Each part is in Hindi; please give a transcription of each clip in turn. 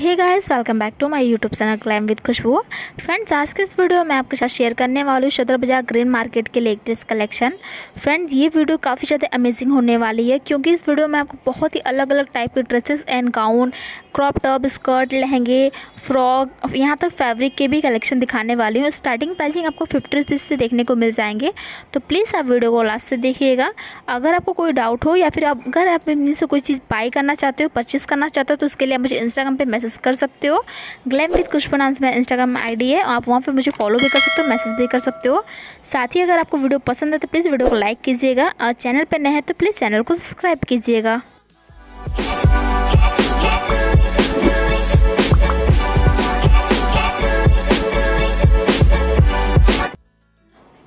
hey guys welcome back to my YouTube channel climb with Khushboo friends आज के इस वीडियो में आपके साथ शेयर करने वाली हूँ सदर बाजार ग्रीन मार्केट के लेटेस्ट कलेक्शन फ्रेंड्स ये वीडियो काफ़ी ज़्यादा अमेजिंग होने वाली है क्योंकि इस वीडियो में आपको बहुत ही अलग अलग टाइप के dresses and gown crop top skirt लहंगे फ्रॉक यहाँ तक फैब्रिक के भी कलेक्शन दिखाने वाली हूँ स्टार्टिंग प्राइसिंग आपको फिफ्टी रुपीज़ से देखने को मिल जाएंगे तो प्लीज़ आप वीडियो को लास्ट से देखिएगा अगर आपको कोई डाउट हो या फिर अगर आप इनमें से कोई चीज़ बाई करना चाहते हो परचेज़ करना चाहते हो तो उसके लिए मुझे इंस्टाग्राम पर मैसेज मैसेज कर सकते हो ग्लैम विद पुष्पा नाम से मेरा इंस्टाग्राम आईडी है आप वहाँ पे मुझे फॉलो भी कर सकते हो मैसेज भी कर सकते हो साथ ही अगर आपको वीडियो पसंद है तो प्लीज़ वीडियो को लाइक कीजिएगा और चैनल पर नए हैं तो प्लीज़ चैनल को सब्सक्राइब कीजिएगा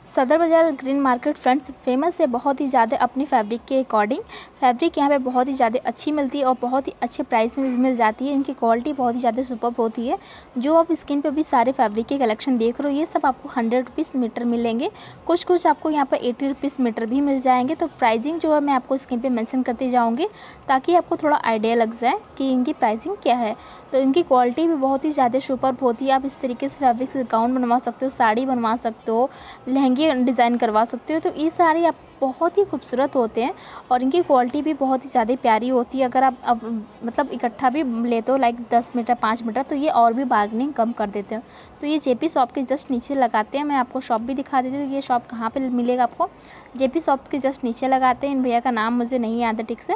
सदर बाज़ार ग्रीन मार्केट फ्रेंड्स फेमस है बहुत ही ज़्यादा अपनी फैब्रिक के अकॉर्डिंग फैब्रिक यहाँ पे बहुत ही ज़्यादा अच्छी मिलती है और बहुत ही अच्छे प्राइस में भी मिल जाती है इनकी क्वालिटी बहुत ही ज़्यादा सुपर होती है जो आप स्किन पे भी सारे फैब्रिक के कलेक्शन देख रहे हो ये सब आपको हंड्रेड रुपीज़ मीटर मिलेंगे कुछ कुछ आपको यहाँ पर एटी रुपीज़ मीटर भी मिल जाएंगे तो प्राइजिंग जो है मैं आपको स्क्रीन पर मैंसन करती जाऊँगी ताकि आपको थोड़ा आइडिया लग जाए कि इनकी प्राइजिंग क्या है तो इनकी क्वालिटी भी बहुत ही ज़्यादा सुपर होती है आप इस तरीके से फैब्रिक से गाउन बनवा सकते हो साड़ी बनवा सकते हो लहंगे डिज़ाइन करवा सकते हो तो ये सारे आप बहुत ही खूबसूरत होते हैं और इनकी क्वालिटी भी बहुत ही ज़्यादा प्यारी होती है अगर आप अब मतलब इकट्ठा भी लेते हो लाइक दस मीटर पाँच मीटर तो ये और भी बार्गनिंग कम कर देते हो तो ये जेपी शॉप के जस्ट नीचे लगाते हैं मैं आपको शॉप भी दिखा देती हूँ ये शॉप कहाँ पर मिलेगा आपको जेपी शॉप के जस्ट नीचे लगाते हैं इन भैया का नाम मुझे नहीं याद है ठीक से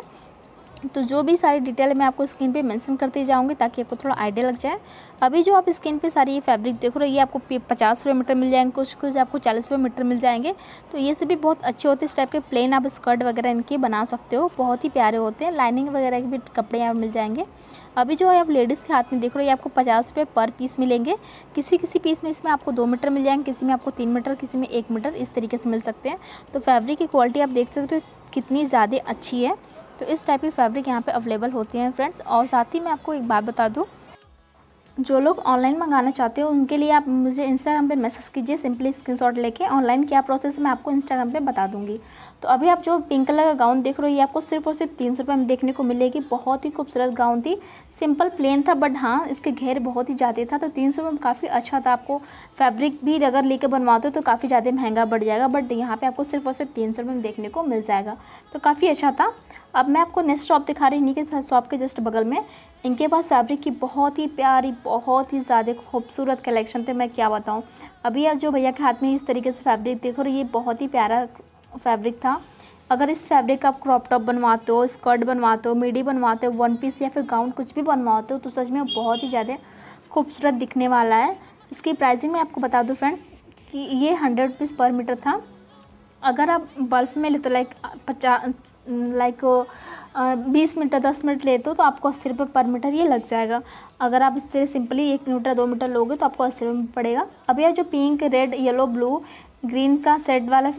तो जो भी सारी डिटेल मैं आपको स्क्रीन पे मेंशन करती जाऊंगी ताकि आपको थोड़ा आइडिया लग जाए अभी जो आप स्क्रीन पे सारी ये फैब्रिक देख रहे हो ये आपको पचास रुपये मीटर मिल जाएंगे कुछ कुछ आपको चालीस रुपये मीटर मिल जाएंगे तो ये सभी बहुत अच्छे होते हैं इस टाइप के प्लेन आप स्कर्ट वगैरह इनके बना सकते हो बहुत ही प्यारे होते हैं लाइनिंग वगैरह के भी कपड़े यहाँ मिल जाएंगे अभी जो है आप लेडीज़ के हाथ में देख रहे हो ये आपको पचास रुपये पर पीस मिलेंगे किसी किसी पीस में इसमें आपको दो मीटर मिल जाएंगे किसी में आपको तीन मीटर किसी में एक मीटर इस तरीके से मिल सकते हैं तो फैब्रिक की क्वालिटी आप देख सकते हो कितनी ज़्यादा अच्छी है तो इस टाइप की फैब्रिक यहाँ पे अवेलेबल होती हैं फ्रेंड्स और साथ ही मैं आपको एक बात बता दूँ जो लोग ऑनलाइन मंगाना चाहते हो उनके लिए आप मुझे इंस्टाग्राम पे मैसेज कीजिए सिंपली स्क्रीनशॉट लेके ऑनलाइन क्या प्रोसेस मैं आपको इंस्टाग्राम पे बता दूंगी तो अभी आप जो पिंक कलर का गाउन देख रहे हो ये आपको सिर्फ और सिर्फ तीन सौ रुपये में देखने को मिलेगी बहुत ही खूबसूरत गाउन थी सिंपल प्लेन था बट हाँ इसके घेर बहुत ही ज़्यादा था तो तीन सौ में काफ़ी अच्छा था आपको फैब्रिक भी अगर लेकर बनवाते हो तो काफ़ी ज़्यादा महंगा बढ़ जाएगा बट यहाँ पर आपको सिर्फ और सिर्फ तीन सौ रुपये में देखने को मिल जाएगा तो काफ़ी अच्छा था अब मैं आपको नेक्स्ट शॉप दिखा रही हूँ इन्हीं के शॉप के जस्ट बगल में इनके पास फैब्रिक की बहुत ही प्यारी बहुत ही ज़्यादा खूबसूरत कलेक्शन थे मैं क्या बताऊँ अभी आप जो भैया के हाथ में इस तरीके से फैब्रिक देखो ये बहुत ही प्यारा फैब्रिक था अगर इस फैब्रिक का आप क्रॉप टॉप बनवाते हो स्कर्ट बनवाते हो मिडी बनवाते हो वन पीस या फिर गाउन कुछ भी बनवाते हो तो सच में बहुत ही ज़्यादा खूबसूरत दिखने वाला है इसकी प्राइसिंग मैं आपको बता दूँ फ्रेंड कि ये हंड्रेड रुपीज़ पर मीटर था अगर आप बल्ब में ले तो लाइक पचास लाइक बीस मीटर दस मिनट लेते हो तो आपको अस्सी रुपये पर मीटर ये लग जाएगा अगर आप इस तरह सिंपली एक मीटर दो मीटर लोगे तो आपको अस्सी रुपये पड़ेगा अब यह जो pink red yellow blue green का सेट वाला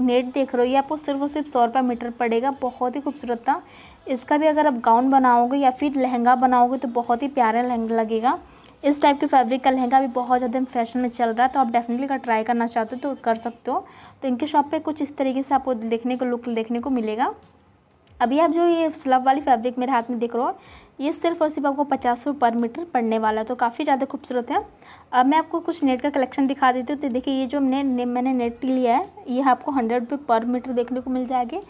नेट देख रहे हो ये आपको सिर्फ और सिर्फ सौ रुपये मीटर पड़ेगा बहुत ही खूबसूरत था इसका भी अगर आप गाउन बनाओगे या फिर लहंगा बनाओगे तो बहुत ही प्यारा लहंगा लगेगा इस टाइप के फैब्रिक का लहंगा भी बहुत ज़्यादा फैशन में चल रहा है तो आप डेफिनेटली अगर ट्राई करना चाहते हो तो कर सकते हो तो इनके शॉप पे कुछ इस तरीके से आपको देखने को लुक देखने को मिलेगा अभी आप जो ये स्लब वाली फैब्रिक मेरे हाथ में देख रहे हो ये सिर्फ और सिर्फ आपको पचास सौ पर मीटर पड़ने वाला है तो काफ़ी ज़्यादा खूबसूरत है अब मैं आपको कुछ नेट का कलेक्शन दिखा देती हूँ तो देखिए ये जो मैंने ने, मैंने नेट लिया है ये आपको हंड्रेड रुपये पर मीटर देखने को मिल जाएगी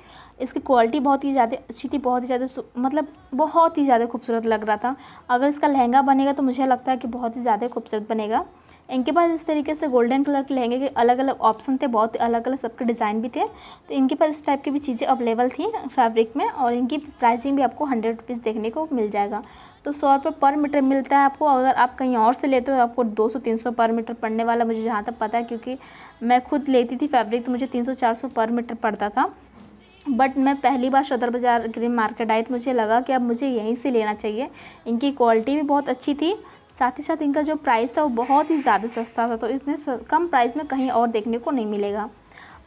इसकी क्वालिटी बहुत ही ज़्यादा अच्छी थी बहुत ही ज़्यादा मतलब बहुत ही ज़्यादा खूबसूरत लग रहा था अगर इसका लहंगा बनेगा तो मुझे लगता है कि बहुत ही ज़्यादा खूबसूरत बनेगा इनके पास इस तरीके से गोल्डन कलर के लहंगे के अलग अलग ऑप्शन थे बहुत अलग अलग सबके डिज़ाइन भी थे तो इनके पास इस टाइप की भी चीज़ें अवेलेबल थी फैब्रिक में और इनकी प्राइसिंग भी आपको हंड्रेड रुपीज़ देखने को मिल जाएगा तो सौ रुपये पर मीटर मिलता है आपको अगर आप कहीं और से लेते हो आपको दो सौ तीन सौ पर मीटर पड़ने वाला मुझे जहाँ तक पता है क्योंकि मैं खुद लेती थी फैब्रिक तो मुझे तीन सौ चार सौ पर मीटर पड़ता था बट मैं पहली बार सदर बाज़ार ग्रीन मार्केट आई तो मुझे लगा कि अब मुझे यहीं से लेना चाहिए इनकी क्वालिटी भी बहुत अच्छी थी साथ ही साथ इनका जो प्राइस था वो बहुत ही ज़्यादा सस्ता था तो इतने कम प्राइस में कहीं और देखने को नहीं मिलेगा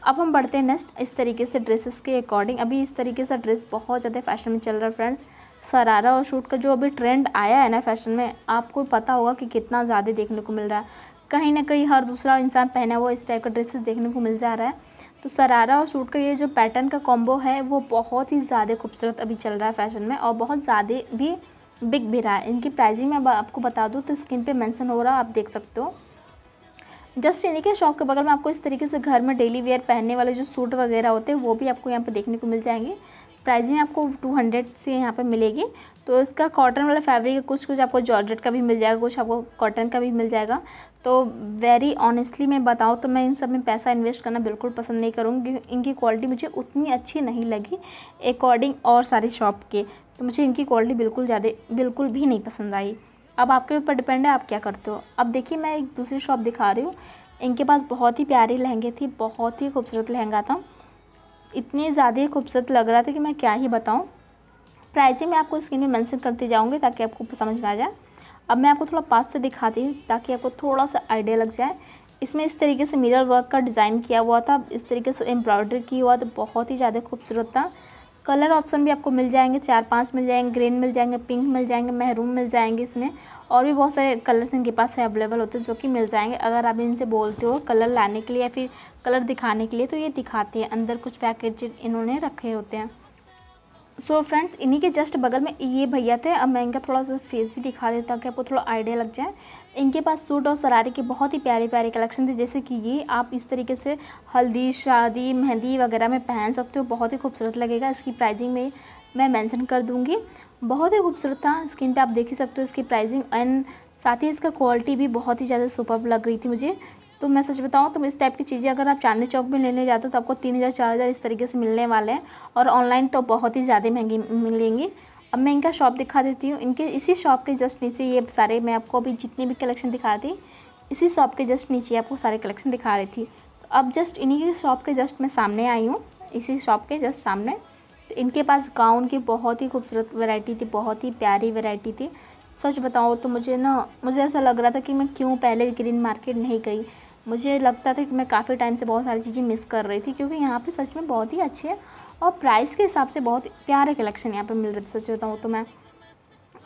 अब हम बढ़ते हैं नेक्स्ट इस तरीके से ड्रेसेस के अकॉर्डिंग अभी इस तरीके से ड्रेस बहुत ज़्यादा फैशन में चल रहा है फ्रेंड्स सरारा और शूट का जो अभी ट्रेंड आया है ना फैशन में आपको पता होगा कि कितना ज़्यादा देखने को मिल रहा है कहीं ना कहीं हर दूसरा इंसान पहना हुआ इस टाइप का ड्रेसेस देखने को मिल जा रहा है तो सरारा और सूट का ये जो पैटर्न का कॉम्बो है वो बहुत ही ज़्यादा खूबसूरत अभी चल रहा है फैशन में और बहुत ज़्यादा भी बिक भी रहा है इनकी प्राइजिंग मैं आपको बता दूँ तो स्क्रीन पर मैंसन हो रहा है आप देख सकते हो जस्ट इन्हीं के शॉप के बगल में आपको इस तरीके से घर में डेली वेयर पहनने वाले जो सूट वगैरह होते हैं वो भी आपको यहाँ पर देखने को मिल जाएंगे प्राइजिंग आपको 200 से यहाँ पर मिलेगी तो इसका कॉटन वाला फैब्रिक कुछ कुछ आपको जॉर्जेट का भी मिल जाएगा कुछ आपको कॉटन का भी मिल जाएगा तो वेरी ऑनेस्टली मैं बताऊँ तो मैं इन सब में पैसा इन्वेस्ट करना बिल्कुल पसंद नहीं करूँगी इनकी क्वालिटी मुझे उतनी अच्छी नहीं लगी अकॉर्डिंग और सारी शॉप के तो मुझे इनकी क्वालिटी बिल्कुल ज़्यादा बिल्कुल भी नहीं पसंद आई अब आपके ऊपर डिपेंड है आप क्या करते हो अब देखिए मैं एक दूसरी शॉप दिखा रही हूँ इनके पास बहुत ही प्यारी लहंगे थी बहुत ही खूबसूरत लहंगा था इतने ज़्यादा खूबसूरत लग रहा था कि मैं क्या ही बताऊँ प्राइसिंग मैं आपको स्क्रीन में मैंसन करती जाऊँगी ताकि आपको समझ में आ जाए अब मैं आपको थोड़ा पास से दिखाती हूँ ताकि आपको थोड़ा सा आइडिया लग जाए इसमें इस तरीके से मिरर वर्क का डिज़ाइन किया हुआ था इस तरीके से एम्ब्रॉयडरी की हुआ तो बहुत ही ज़्यादा खूबसूरत था कलर ऑप्शन भी आपको मिल जाएंगे चार पांच मिल जाएंगे ग्रीन मिल जाएंगे पिंक मिल जाएंगे महरूम मिल जाएंगे इसमें और भी बहुत सारे कलर्स इनके पास है अवेलेबल होते हैं जो कि मिल जाएंगे अगर आप इनसे बोलते हो कलर लाने के लिए या फिर कलर दिखाने के लिए तो ये दिखाते हैं अंदर कुछ पैकेज इन्होंने रखे होते हैं सो so फ्रेंड्स इन्हीं के जस्ट बगल में ये भैया थे अब मैं इनका थोड़ा सा फेस भी दिखा देता कि आपको थोड़ा आइडिया लग जाए इनके पास सूट और सरारे के बहुत ही प्यारे प्यारे कलेक्शन थे जैसे कि ये आप इस तरीके से हल्दी शादी मेहंदी वगैरह में पहन सकते हो बहुत ही खूबसूरत लगेगा इसकी प्राइजिंग में मैं मैंसन कर दूँगी बहुत ही खूबसूरत था स्किन पर आप देख ही सकते हो इसकी प्राइजिंग एंड साथ ही इसका क्वालिटी भी बहुत ही ज़्यादा सुपर लग रही थी मुझे तो मैं सच बताऊँ तुम तो इस टाइप की चीज़ें अगर आप चांदनी चौक में लेने जाते हो तो आपको तीन हज़ार चार हज़ार इस तरीके से मिलने वाले हैं और ऑनलाइन तो बहुत ही ज़्यादा महंगी मिलेंगी अब मैं इनका शॉप दिखा देती हूँ इनके इसी शॉप के जस्ट नीचे ये सारे मैं आपको अभी जितने भी कलेक्शन दिखा थी इसी शॉप के जस्ट नीचे आपको सारे कलेक्शन दिखा रही थी तो अब जस्ट इन्हीं के शॉप के जस्ट मैं सामने आई हूँ इसी शॉप के जस्ट सामने तो इनके पास गाउन की बहुत ही खूबसूरत वैरायटी थी बहुत ही प्यारी वैरायटी थी सच बताओ तो मुझे ना मुझे ऐसा लग रहा था कि मैं क्यों पहले ग्रीन मार्केट नहीं गई मुझे लगता था कि मैं काफ़ी टाइम से बहुत सारी चीज़ें मिस कर रही थी क्योंकि यहाँ पे सच में बहुत ही अच्छे और प्राइस के हिसाब से बहुत प्यारे कलेक्शन यहाँ पे मिल रहे थे सच बताऊँ तो मैं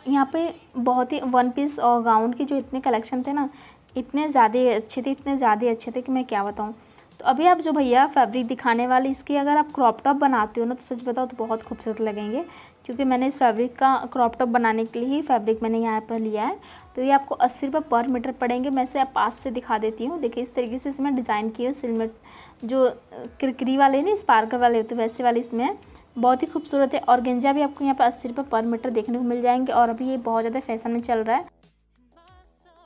यहाँ पे बहुत ही वन पीस और गाउन के जो इतने कलेक्शन थे ना इतने ज़्यादा अच्छे थे इतने ज़्यादा अच्छे थे कि मैं क्या बताऊँ तो अभी आप जो भैया फैब्रिक दिखाने वाले इसकी अगर आप क्रॉप टॉप बनाते हो ना तो सच बताओ तो बहुत खूबसूरत लगेंगे क्योंकि मैंने इस फैब्रिक का क्रॉप टॉप बनाने के लिए ही फैब्रिक मैंने यहाँ पर लिया है तो ये आपको अस्सी रुपये पर मीटर पड़ेंगे मैं इसे पास से दिखा देती हूँ देखिए इस तरीके से इसमें डिज़ाइन किए सिलमेट जो क्रिकरी वाले ना स्पार्कल वाले होते वैसे वाले इसमें बहुत ही खूबसूरत है और गेंजा भी आपको यहाँ पर अस्सी रुपये पर मीटर देखने को मिल जाएंगे और अभी ये बहुत ज़्यादा फैशन में चल रहा है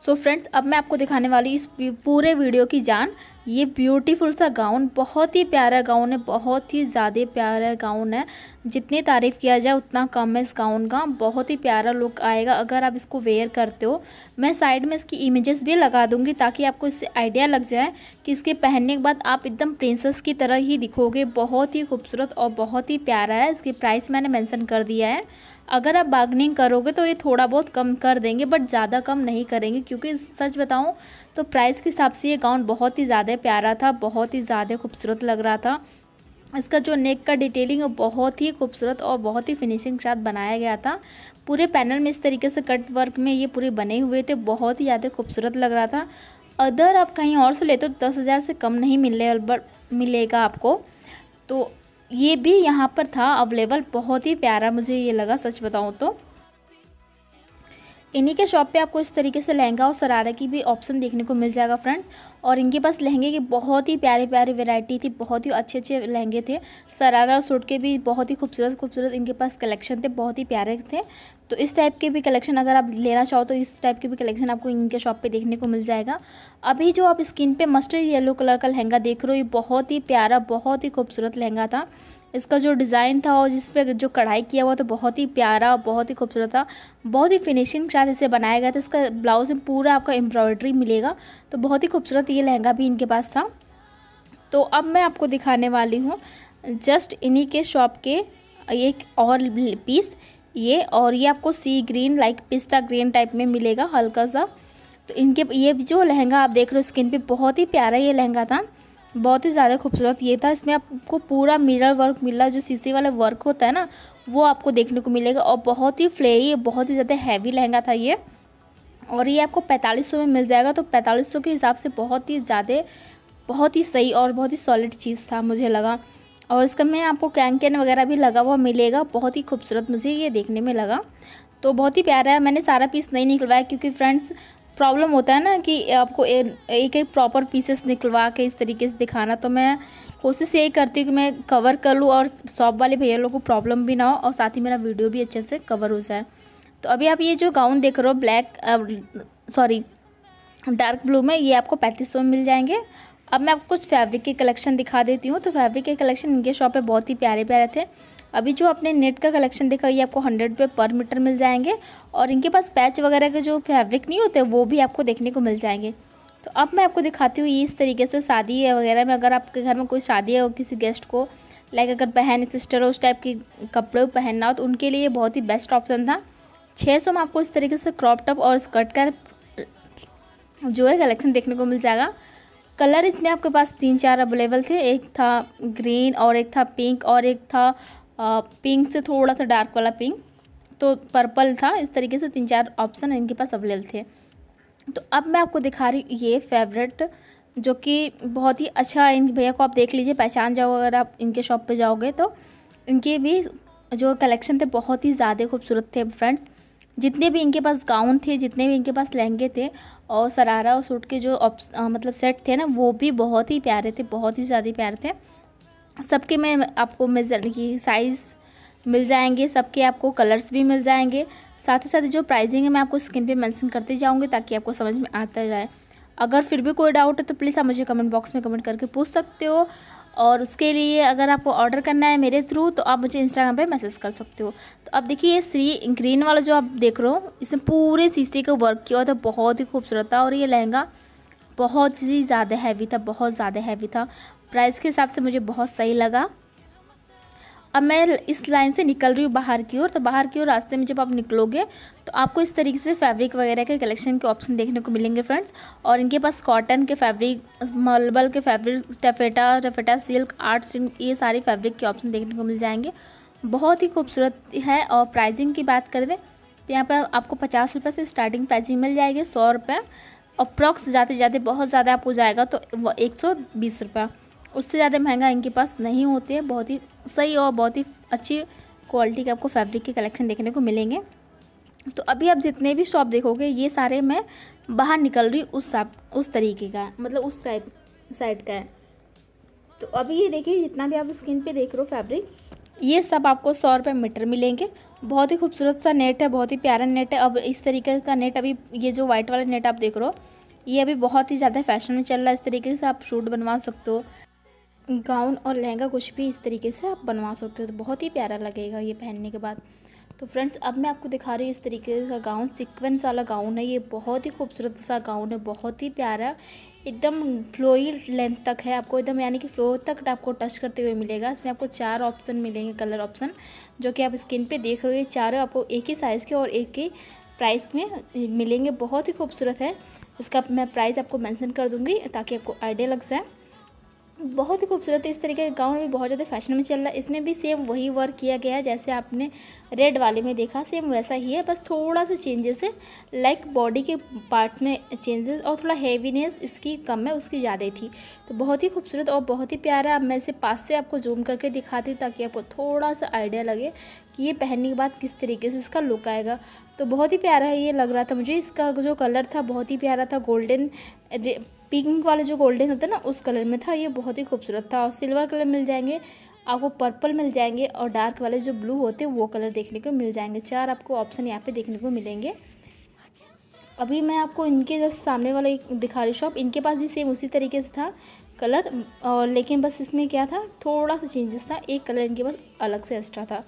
सो so फ्रेंड्स अब मैं आपको दिखाने वाली इस पूरे वीडियो की जान ये ब्यूटीफुल सा गाउन बहुत ही प्यारा गाउन है बहुत ही ज़्यादा प्यारा गाउन है जितनी तारीफ़ किया जाए उतना कम है इस गाउन का बहुत ही प्यारा लुक आएगा अगर आप इसको वेयर करते हो मैं साइड में इसकी इमेजेस भी लगा दूंगी ताकि आपको इससे आइडिया लग जाए कि इसके पहनने के बाद आप एकदम प्रिंसेस की तरह ही दिखोगे बहुत ही खूबसूरत और बहुत ही प्यारा है इसकी प्राइस मैंने मैंसन कर दिया है अगर आप बार्गनिंग करोगे तो ये थोड़ा बहुत कम कर देंगे बट ज़्यादा कम नहीं करेंगे क्योंकि सच बताऊँ तो प्राइस के हिसाब से ये गाउन बहुत ही ज़्यादा प्यारा था बहुत ही ज़्यादा खूबसूरत लग रहा था इसका जो नेक का डिटेलिंग वो बहुत ही खूबसूरत और बहुत ही फिनिशिंग के साथ बनाया गया था पूरे पैनल में इस तरीके से कट वर्क में ये पूरे बने हुए थे बहुत ही ज़्यादा खूबसूरत लग रहा था अदर आप कहीं और से लेते तो दस हज़ार से कम नहीं मिलने मिलेगा आपको तो ये भी यहाँ पर था अवेलेबल बहुत ही प्यारा मुझे ये लगा सच बताऊँ तो इन्हीं के शॉप पे आपको इस तरीके से लहंगा और सरारा की भी ऑप्शन देखने को मिल जाएगा फ्रेंड्स और इनके पास लहंगे की बहुत ही प्यारे प्यारे वैरायटी थी बहुत ही अच्छे अच्छे लहंगे थे सरारा और सूट के भी बहुत ही खूबसूरत खूबसूरत इनके पास कलेक्शन थे बहुत ही प्यारे थे तो इस टाइप के भी कलेक्शन अगर आप लेना चाहो तो इस टाइप के भी कलेक्शन आपको इनके शॉप पे देखने को मिल जाएगा अभी जो आप स्किन पे मस्टर्ड येलो कलर का लहंगा देख रहे हो ये बहुत ही प्यारा बहुत ही खूबसूरत लहंगा था इसका जो डिज़ाइन था और जिस पर जो कढ़ाई किया हुआ तो बहुत ही प्यारा बहुत ही खूबसूरत था बहुत ही फिनिशिंग के साथ इसे बनाया गया था इसका ब्लाउज में पूरा आपका एम्ब्रॉयड्री मिलेगा तो बहुत ही खूबसूरत ये लहंगा भी इनके पास था तो अब मैं आपको दिखाने वाली हूँ जस्ट इन्हीं के शॉप के एक और पीस ये और ये आपको सी ग्रीन लाइक पिस्ता ग्रीन टाइप में मिलेगा हल्का सा तो इनके ये जो लहंगा आप देख रहे हो स्किन पे बहुत ही प्यारा ये लहंगा था बहुत ही ज़्यादा खूबसूरत ये था इसमें आपको पूरा मिरर वर्क रहा जो सीसी वाला वर्क होता है ना वो आपको देखने को मिलेगा और बहुत ही फ्लेई बहुत ही ज़्यादा हैवी लहंगा था ये और ये आपको पैंतालीस में मिल जाएगा तो पैंतालीस के हिसाब से बहुत ही ज़्यादा बहुत ही सही और बहुत ही सॉलिड चीज़ था मुझे लगा और इसका मैं आपको कैंकन वगैरह भी लगा हुआ मिलेगा बहुत ही खूबसूरत मुझे ये देखने में लगा तो बहुत ही प्यारा है मैंने सारा पीस नहीं निकलवाया क्योंकि फ्रेंड्स प्रॉब्लम होता है ना कि आपको एक एक प्रॉपर पीसेस निकलवा के इस तरीके से दिखाना तो मैं कोशिश यही करती हूँ कि मैं कवर कर लूँ और शॉप वाले भैया लोगों को प्रॉब्लम भी ना हो और साथ ही मेरा वीडियो भी अच्छे से कवर हो जाए तो अभी आप ये जो गाउन देख रहे हो ब्लैक सॉरी डार्क ब्लू में ये आपको पैंतीस सौ मिल जाएंगे अब मैं आपको कुछ फैब्रिक के कलेक्शन दिखा देती हूँ तो फैब्रिक के कलेक्शन इनके शॉप पे बहुत ही प्यारे प्यारे थे अभी जो आपने नेट का कलेक्शन देखा ये आपको हंड्रेड रुपये पर मीटर मिल जाएंगे और इनके पास पैच वगैरह के जो फैब्रिक नहीं होते वो भी आपको देखने को मिल जाएंगे तो अब मैं आपको दिखाती हूँ ये इस तरीके से शादी वगैरह में अगर आपके घर में कोई शादी है किसी गेस्ट को लाइक अगर बहन सिस्टर हो उस टाइप के कपड़े पहनना हो तो उनके लिए बहुत ही बेस्ट ऑप्शन था छः सौ में आपको इस तरीके से क्रॉप टॉप और स्कर्ट का जो है कलेक्शन देखने को मिल जाएगा कलर इसमें आपके पास तीन चार अवेलेबल थे एक था ग्रीन और एक था पिंक और एक था पिंक से थोड़ा सा डार्क वाला पिंक तो पर्पल था इस तरीके से तीन चार ऑप्शन इनके पास अवेलेबल थे तो अब मैं आपको दिखा रही हूँ ये फेवरेट जो कि बहुत ही अच्छा है इन भैया को आप देख लीजिए पहचान जाओ अगर आप इनके शॉप पे जाओगे तो इनके भी जो कलेक्शन थे बहुत ही ज़्यादा खूबसूरत थे फ्रेंड्स जितने भी इनके पास गाउन थे जितने भी इनके पास लहंगे थे और सरारा और सूट के जो आ, मतलब सेट थे ना वो भी बहुत ही प्यारे थे बहुत ही ज़्यादा प्यारे थे सबके में आपको मेजर की साइज़ मिल जाएंगे सबके आपको कलर्स भी मिल जाएंगे साथ ही साथ जो प्राइजिंग है मैं आपको स्क्रीन पर मैंसन करते जाऊँगी ताकि आपको समझ में आता जाए अगर फिर भी कोई डाउट है तो प्लीज़ आप मुझे कमेंट बॉक्स में कमेंट करके पूछ सकते हो और उसके लिए अगर आपको ऑर्डर करना है मेरे थ्रू तो आप मुझे इंस्टाग्राम पे मैसेज कर सकते हो तो अब देखिए ये श्री ग्रीन वाला जो आप देख रहे हो इसमें पूरे शीशे का वर्क किया हुआ था बहुत ही खूबसूरत था और ये लहंगा बहुत ही ज़्यादा हैवी था बहुत ज़्यादा हैवी था प्राइस के हिसाब से मुझे बहुत सही लगा अब मैं इस लाइन से निकल रही हूँ बाहर की ओर तो बाहर की ओर रास्ते में जब आप निकलोगे तो आपको इस तरीके से फैब्रिक वगैरह के कलेक्शन के ऑप्शन देखने को मिलेंगे फ्रेंड्स और इनके पास कॉटन के फैब्रिक मलबल के फैब्रिक टफेटा रफेटा सिल्क आर्ट सिल्क ये सारे फैब्रिक के ऑप्शन देखने को मिल जाएंगे बहुत ही खूबसूरत है और प्राइजिंग की बात करें तो यहाँ पर आपको पचास रुपये से स्टार्टिंग प्राइसिंग मिल जाएगी सौ रुपये अप्रॉक्स जाते जाते बहुत ज़्यादा आपको जाएगा तो एक सौ बीस रुपये उससे ज़्यादा महंगा इनके पास नहीं होते हैं बहुत ही सही और बहुत ही अच्छी क्वालिटी के आपको फैब्रिक के कलेक्शन देखने को मिलेंगे तो अभी आप जितने भी शॉप देखोगे ये सारे मैं बाहर निकल रही उस उस तरीके का मतलब उस टाइप साइड का है तो अभी ये देखिए जितना भी आप स्क्रीन पे देख रहे हो फैब्रिक ये सब आपको सौ रुपये मीटर मिलेंगे बहुत ही खूबसूरत सा नेट है बहुत ही प्यारा नेट है अब इस तरीके का नेट अभी ये जो वाइट वाला नेट आप देख रहे हो ये अभी बहुत ही ज़्यादा फैशन में चल रहा है इस तरीके से आप शूट बनवा सकते हो गाउन और लहंगा कुछ भी इस तरीके से आप बनवा सकते हो तो बहुत ही प्यारा लगेगा ये पहनने के बाद तो फ्रेंड्स अब मैं आपको दिखा रही हूँ इस तरीके का गाउन सीक्वेंस वाला गाउन है ये बहुत ही खूबसूरत सा गाउन है बहुत ही प्यारा एकदम फ्लोई लेंथ तक है आपको एकदम यानी कि फ्लो तक आपको टच करते हुए मिलेगा इसमें आपको चार ऑप्शन मिलेंगे कलर ऑप्शन जो कि आप स्किन पे देख रहे हो ये चारों आपको एक ही साइज़ के और एक ही प्राइस में मिलेंगे बहुत ही खूबसूरत है इसका मैं प्राइस आपको मैंसन कर दूँगी ताकि आपको आइडिया लग जाए बहुत ही खूबसूरत इस तरीके का गाउन भी बहुत ज़्यादा फैशन में चल रहा है इसमें भी सेम वही वर्क किया गया है जैसे आपने रेड वाले में देखा सेम वैसा ही है बस थोड़ा सा चेंजेस है लाइक बॉडी के पार्ट्स में चेंजेस और थोड़ा हैवीनेस इसकी कम है उसकी ज़्यादा थी तो बहुत ही खूबसूरत और बहुत ही प्यारा अब मैं इसे पास से आपको जूम करके दिखाती हूँ ताकि आपको थोड़ा सा आइडिया लगे कि ये पहनने के बाद किस तरीके से इसका लुक आएगा तो बहुत ही प्यारा है ये लग रहा था मुझे इसका जो कलर था बहुत ही प्यारा था गोल्डन पिंक वाले जो गोल्डन होते है ना उस कलर में था ये बहुत ही खूबसूरत था और सिल्वर कलर मिल जाएंगे आपको पर्पल मिल जाएंगे और डार्क वाले जो ब्लू होते हैं वो कलर देखने को मिल जाएंगे चार आपको ऑप्शन यहाँ पे देखने को मिलेंगे अभी मैं आपको इनके जस्ट सामने वाला एक दिखा रही शॉप इनके पास भी सेम उसी तरीके से था कलर और लेकिन बस इसमें क्या था थोड़ा सा चेंजेस था एक कलर इनके पास अलग से एक्स्ट्रा था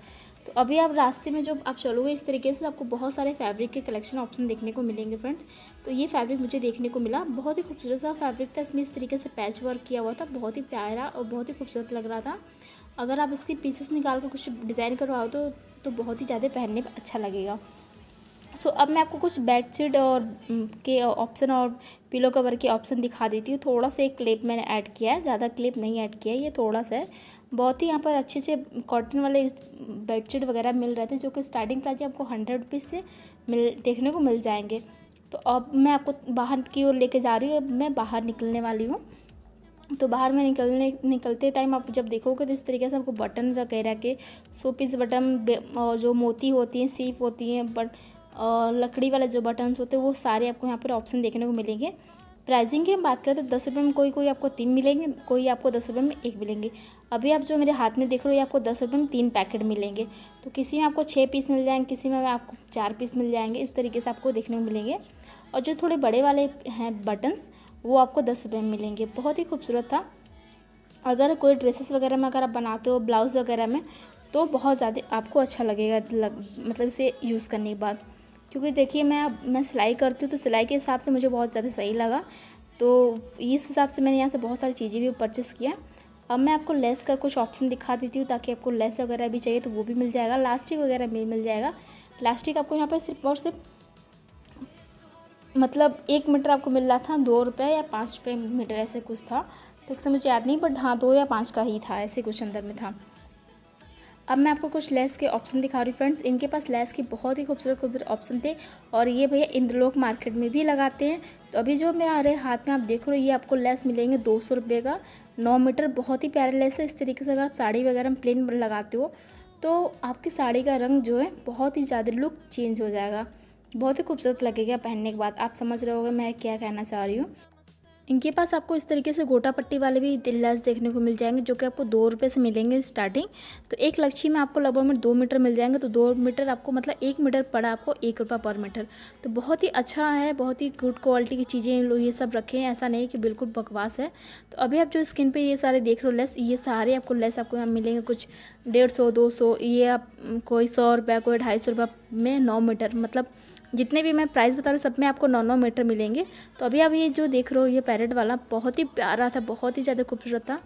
तो अभी आप रास्ते में जब आप चलोगे इस तरीके से आपको बहुत सारे फैब्रिक के कलेक्शन ऑप्शन देखने को मिलेंगे फ्रेंड्स तो ये फैब्रिक मुझे देखने को मिला बहुत ही खूबसूरत सा फैब्रिक था इसमें इस तरीके से पैच वर्क किया हुआ था बहुत ही प्यारा और बहुत ही खूबसूरत लग रहा था अगर आप इसके पीसेस निकाल कर कुछ डिज़ाइन करवाओ तो, तो बहुत ही ज़्यादा पहनने पर अच्छा लगेगा सो so, अब मैं आपको कुछ बेडशीट और के ऑप्शन और पिलो कवर के ऑप्शन दिखा देती हूँ थोड़ा सा एक क्लिप मैंने ऐड किया है ज़्यादा क्लिप नहीं ऐड किया है ये थोड़ा सा है बहुत ही यहाँ पर अच्छे अच्छे कॉटन वाले बेडशीट वगैरह मिल रहे थे जो कि स्टार्टिंग प्राइस आपको हंड्रेड रुपीज़ से मिल देखने को मिल जाएंगे तो अब मैं आपको बाहर की ओर लेके जा रही हूँ अब मैं बाहर निकलने वाली हूँ तो बाहर में निकलने निकलते टाइम आप जब देखोगे तो इस तरीके से आपको बटन वगैरह के सो पीस बटन और जो मोती होती हैं सीप होती हैं बट और लकड़ी वाले जो बटन्स होते हैं वो सारे आपको यहाँ पर ऑप्शन देखने को मिलेंगे प्राइसिंग की हम बात करें तो दस रुपये में कोई कोई आपको तीन मिलेंगे कोई आपको दस रुपये में एक मिलेंगे अभी आप जो मेरे हाथ में देख रहे हो ये आपको दस रुपये में तीन पैकेट मिलेंगे तो किसी में आपको छः पीस मिल जाएंगे किसी में आपको चार पीस मिल जाएंगे इस तरीके से आपको देखने को मिलेंगे और जो थोड़े बड़े वाले हैं बटन्स वो आपको दस रुपये में मिलेंगे बहुत ही खूबसूरत था अगर कोई ड्रेसेस वगैरह में अगर आप बनाते हो ब्लाउज़ वगैरह में तो बहुत ज़्यादा आपको अच्छा लगेगा मतलब इसे यूज़ करने के बाद क्योंकि देखिए मैं मैं सिलाई करती हूँ तो सिलाई के हिसाब से मुझे बहुत ज़्यादा सही लगा तो इस हिसाब से मैंने यहाँ से बहुत सारी चीज़ें भी परचेस किया अब मैं आपको लेस का कुछ ऑप्शन दिखा देती हूँ ताकि आपको लेस वगैरह भी चाहिए तो वो भी मिल जाएगा प्लास्टिक वगैरह भी मिल जाएगा प्लास्टिक आपको यहाँ पर सिर्फ और सिर्फ मतलब एक मीटर आपको मिल रहा था दो रुपये या पाँच रुपये मीटर ऐसे कुछ था ठीक तो से मुझे याद नहीं बट हाँ दो या पाँच का ही था ऐसे कुछ अंदर में था अब मैं आपको कुछ लेस के ऑप्शन दिखा रही हूँ फ्रेंड्स इनके पास लेस के बहुत ही खूबसूरत खूबसूरत ऑप्शन थे और ये भैया इंद्रलोक मार्केट में भी लगाते हैं तो अभी जो मेरे हाथ में आप देख रहे हो ये आपको लेस मिलेंगे दो सौ रुपये का नौ मीटर बहुत ही प्यारा लेस है इस तरीके से अगर आप साड़ी वगैरह प्लेन लगाते हो तो आपकी साड़ी का रंग जो है बहुत ही ज़्यादा लुक चेंज हो जाएगा बहुत ही खूबसूरत लगेगा पहनने के बाद आप समझ रहे होगे मैं क्या कहना चाह रही हूँ इनके पास आपको इस तरीके से गोटा पट्टी वाले भी लैस देखने को मिल जाएंगे जो कि आपको दो रुपये से मिलेंगे स्टार्टिंग तो एक लक्ष्य में आपको लगभग में दो मीटर मिल जाएंगे तो दो मीटर आपको मतलब एक मीटर पड़ा आपको एक रुपये पर मीटर तो बहुत ही अच्छा है बहुत ही गुड क्वालिटी की चीज़ें लोग ये सब रखे हैं ऐसा नहीं कि बिल्कुल बकवास है तो अभी आप जो स्किन पर ये सारे देख रहे हो लेस ये सारे आपको लेस आपको यहाँ मिलेंगे कुछ डेढ़ सौ दो सौ ये आप कोई सौ रुपये कोई ढाई सौ में नौ मीटर मतलब जितने भी मैं प्राइस बता रही हूँ सब में आपको नौ नौ मीटर मिलेंगे तो अभी आप ये जो देख रहे हो ये पैरेट वाला बहुत ही प्यारा था बहुत ही ज़्यादा खूबसूरत था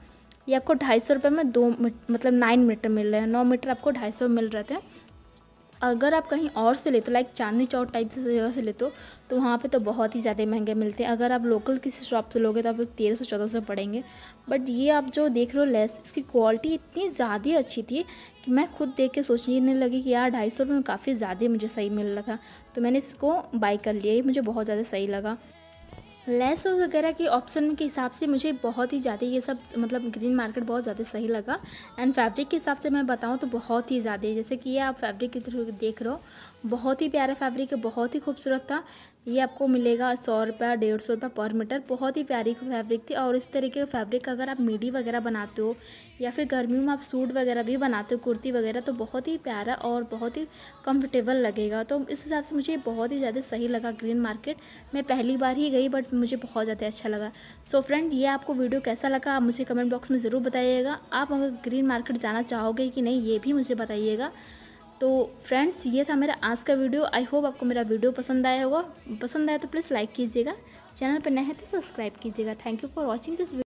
ये आपको ढाई सौ रुपये में दो मतलब नाइन मीटर मिल रहे हैं नौ मीटर आपको ढाई सौ मिल रहे थे अगर आप कहीं और से लेते हो लाइक चांदनी चौक टाइप से जगह से लेते हो तो वहाँ पे तो बहुत ही ज़्यादा महंगे मिलते हैं अगर आप लोकल किसी शॉप से लोगे तो आप तेरह सौ चौदह सौ पड़ेंगे बट ये आप जो देख रहे हो लेस इसकी क्वालिटी इतनी ज़्यादा अच्छी थी कि मैं खुद देख के सोचने लगी कि यार ढाई सौ रुपये में काफ़ी ज़्यादा मुझे सही मिल रहा था तो मैंने इसको बाई कर लिया ये मुझे बहुत ज़्यादा सही लगा लेस वगैरह के ऑप्शन के हिसाब से मुझे बहुत ही ज़्यादा ये सब मतलब ग्रीन मार्केट बहुत ज़्यादा सही लगा एंड फैब्रिक के हिसाब से मैं बताऊँ तो बहुत ही ज़्यादा जैसे कि ये आप फैब्रिक के थ्रू देख रहे हो बहुत ही प्यारा फैब्रिक है बहुत ही खूबसूरत था ये आपको मिलेगा सौ रुपया डेढ़ सौ रुपया पर मीटर बहुत ही प्यारी फैब्रिक थी और इस तरीके का फैब्रिक अगर आप मीडी वगैरह बनाते हो या फिर गर्मियों में आप सूट वगैरह भी बनाते हो कुर्ती वगैरह तो बहुत ही प्यारा और बहुत ही कंफर्टेबल लगेगा तो इस हिसाब से मुझे बहुत ही ज़्यादा सही लगा ग्रीन मार्केट मैं पहली बार ही गई बट मुझे बहुत ज़्यादा अच्छा लगा सो फ्रेंड ये आपको वीडियो कैसा लगा आप मुझे कमेंट बॉक्स में ज़रूर बताइएगा आप अगर ग्रीन मार्केट जाना चाहोगे कि नहीं ये भी मुझे बताइएगा तो फ्रेंड्स ये था मेरा आज का वीडियो आई होप आपको मेरा वीडियो पसंद आया होगा पसंद आया तो प्लीज़ लाइक कीजिएगा चैनल पर नए हैं तो सब्सक्राइब कीजिएगा thank you for watching this